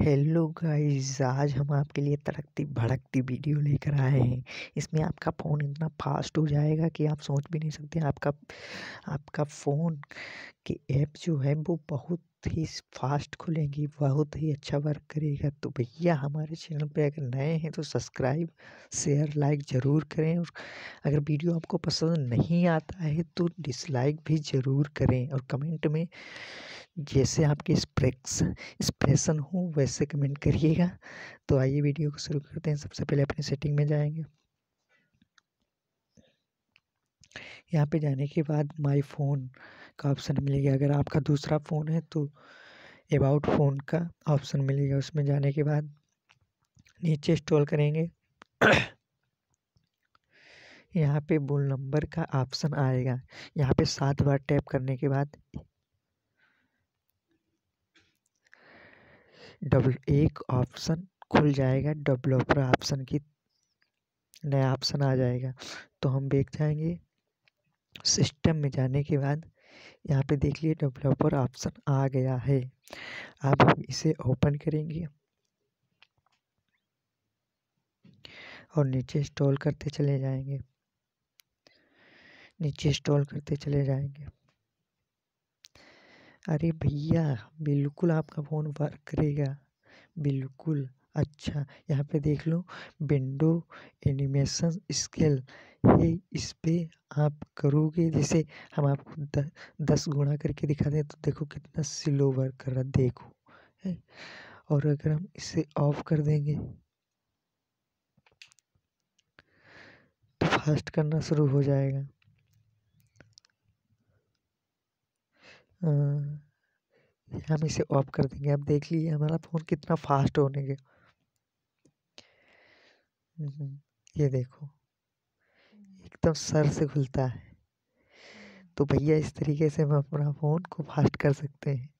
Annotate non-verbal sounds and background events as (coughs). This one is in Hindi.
हेलो गाइस आज हम आपके लिए तड़कती भड़कती वीडियो लेकर आए हैं इसमें आपका फ़ोन इतना फास्ट हो जाएगा कि आप सोच भी नहीं सकते आपका आपका फ़ोन के ऐप जो है वो बहुत ही फास्ट खुलेंगी बहुत ही अच्छा वर्क करेगा तो भैया हमारे चैनल पे अगर नए हैं तो सब्सक्राइब शेयर लाइक ज़रूर करें और अगर वीडियो आपको पसंद नहीं आता है तो डिसलाइक भी ज़रूर करें और कमेंट में जैसे आपके एक्सप्रेक्स एक्सप्रेशन हो वैसे कमेंट करिएगा तो आइए वीडियो को शुरू करते हैं सबसे पहले अपनी सेटिंग में जाएंगे यहाँ पे जाने के बाद माय फ़ोन का ऑप्शन मिलेगा अगर आपका दूसरा फ़ोन है तो अबाउट फ़ोन का ऑप्शन मिलेगा उसमें जाने के बाद नीचे स्टॉल करेंगे (coughs) यहाँ पे बोल नंबर का ऑप्शन आएगा यहाँ पे सात बार टैप करने के बाद डबल एक ऑप्शन खुल जाएगा डेवलपर ऑप्शन की नया ऑप्शन आ जाएगा तो हम देख जाएंगे सिस्टम में जाने के बाद यहाँ पे देखिए डेवलपर ऑप्शन आ गया है अब हम इसे ओपन करेंगे और नीचे इंस्टॉल करते चले जाएंगे नीचे इंस्टॉल करते चले जाएंगे अरे भैया बिल्कुल आपका फ़ोन वर्क करेगा बिल्कुल अच्छा यहाँ पे देख लो विंडो एनिमेशन स्केल ये इस पर आप करोगे जैसे हम आपको द, दस गुणा करके दिखा दें तो देखो कितना स्लो वर्क कर रहा देखो है और अगर हम इसे ऑफ कर देंगे तो फास्ट करना शुरू हो जाएगा हम इसे ऑफ कर देंगे आप देख लीजिए हमारा फ़ोन कितना फास्ट होने गया हम्म, ये देखो हम्म। एकदम सर से खुलता है हम्म। तो भैया इस तरीके से हम अपना फ़ोन को फास्ट कर सकते हैं